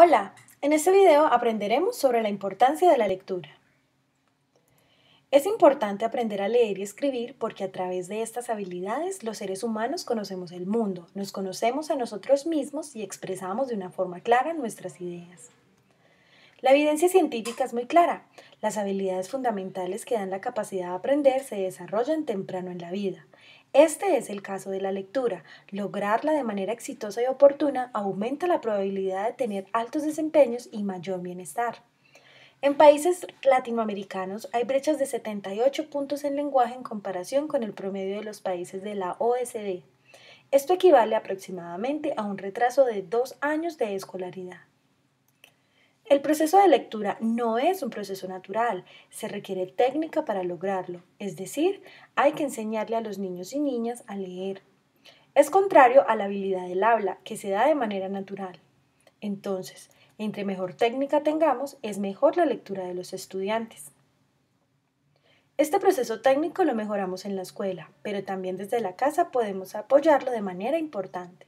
Hola, en este video aprenderemos sobre la importancia de la lectura. Es importante aprender a leer y escribir porque a través de estas habilidades los seres humanos conocemos el mundo, nos conocemos a nosotros mismos y expresamos de una forma clara nuestras ideas. La evidencia científica es muy clara. Las habilidades fundamentales que dan la capacidad de aprender se desarrollan temprano en la vida. Este es el caso de la lectura. Lograrla de manera exitosa y oportuna aumenta la probabilidad de tener altos desempeños y mayor bienestar. En países latinoamericanos hay brechas de 78 puntos en lenguaje en comparación con el promedio de los países de la OSD. Esto equivale aproximadamente a un retraso de dos años de escolaridad. El proceso de lectura no es un proceso natural, se requiere técnica para lograrlo, es decir, hay que enseñarle a los niños y niñas a leer. Es contrario a la habilidad del habla, que se da de manera natural. Entonces, entre mejor técnica tengamos, es mejor la lectura de los estudiantes. Este proceso técnico lo mejoramos en la escuela, pero también desde la casa podemos apoyarlo de manera importante.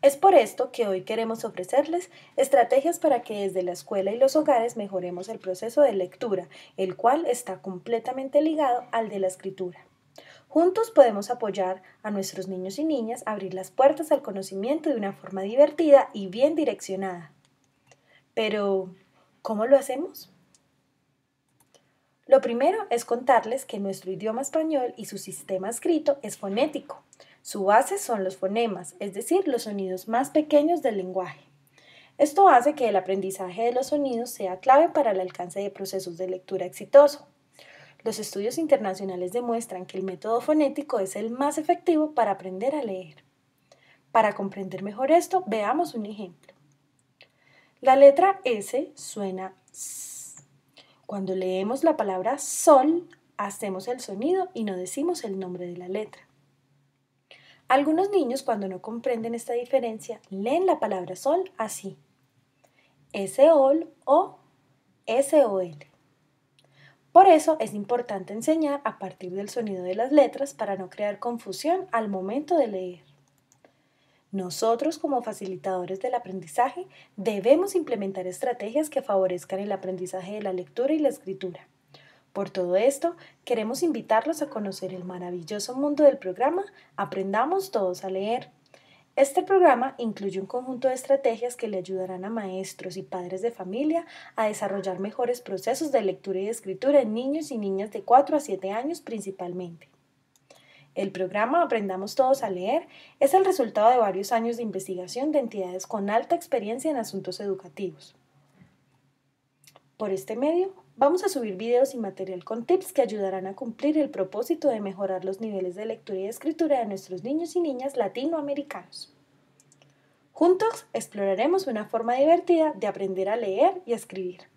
Es por esto que hoy queremos ofrecerles estrategias para que desde la escuela y los hogares mejoremos el proceso de lectura, el cual está completamente ligado al de la escritura. Juntos podemos apoyar a nuestros niños y niñas a abrir las puertas al conocimiento de una forma divertida y bien direccionada. Pero, ¿cómo lo hacemos? Lo primero es contarles que nuestro idioma español y su sistema escrito es fonético, su base son los fonemas, es decir, los sonidos más pequeños del lenguaje. Esto hace que el aprendizaje de los sonidos sea clave para el alcance de procesos de lectura exitoso. Los estudios internacionales demuestran que el método fonético es el más efectivo para aprender a leer. Para comprender mejor esto, veamos un ejemplo. La letra S suena S. Cuando leemos la palabra sol, hacemos el sonido y no decimos el nombre de la letra. Algunos niños cuando no comprenden esta diferencia leen la palabra sol así. S-O-L o S-O-L. Por eso es importante enseñar a partir del sonido de las letras para no crear confusión al momento de leer. Nosotros como facilitadores del aprendizaje debemos implementar estrategias que favorezcan el aprendizaje de la lectura y la escritura. Por todo esto, queremos invitarlos a conocer el maravilloso mundo del programa Aprendamos Todos a Leer. Este programa incluye un conjunto de estrategias que le ayudarán a maestros y padres de familia a desarrollar mejores procesos de lectura y escritura en niños y niñas de 4 a 7 años principalmente. El programa Aprendamos Todos a Leer es el resultado de varios años de investigación de entidades con alta experiencia en asuntos educativos. Por este medio, Vamos a subir videos y material con tips que ayudarán a cumplir el propósito de mejorar los niveles de lectura y escritura de nuestros niños y niñas latinoamericanos. Juntos exploraremos una forma divertida de aprender a leer y escribir.